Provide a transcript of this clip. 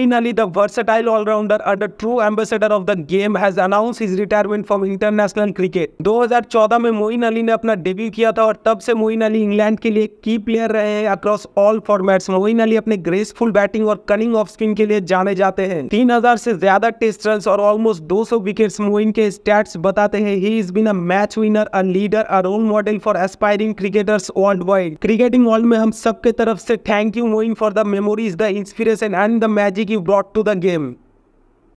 finally, the versatile all-rounder and the true ambassador of the game has announced his retirement from international cricket. 2014 में मोइन अली ने अपना debut किया था और तब से मोइन अली इंग्लैंड के लिए की प्लेयर रहे हैं across all formats Moeen Ali अपने ग्रेसफुल बैटिंग और कनिंग ऑफ स्पिन के लिए जाने जाते हैं 3000 से ज्यादा टेस्ट रन और ऑलमोस्ट 200 विकेट मोइन के स्टैट्स बताते हैं he is been a match winner a leader a role model for aspiring cricketers world wide cricketing world में हम सबके तरफ से thank you Moeen for the memories the inspiration and the magic you brought to the game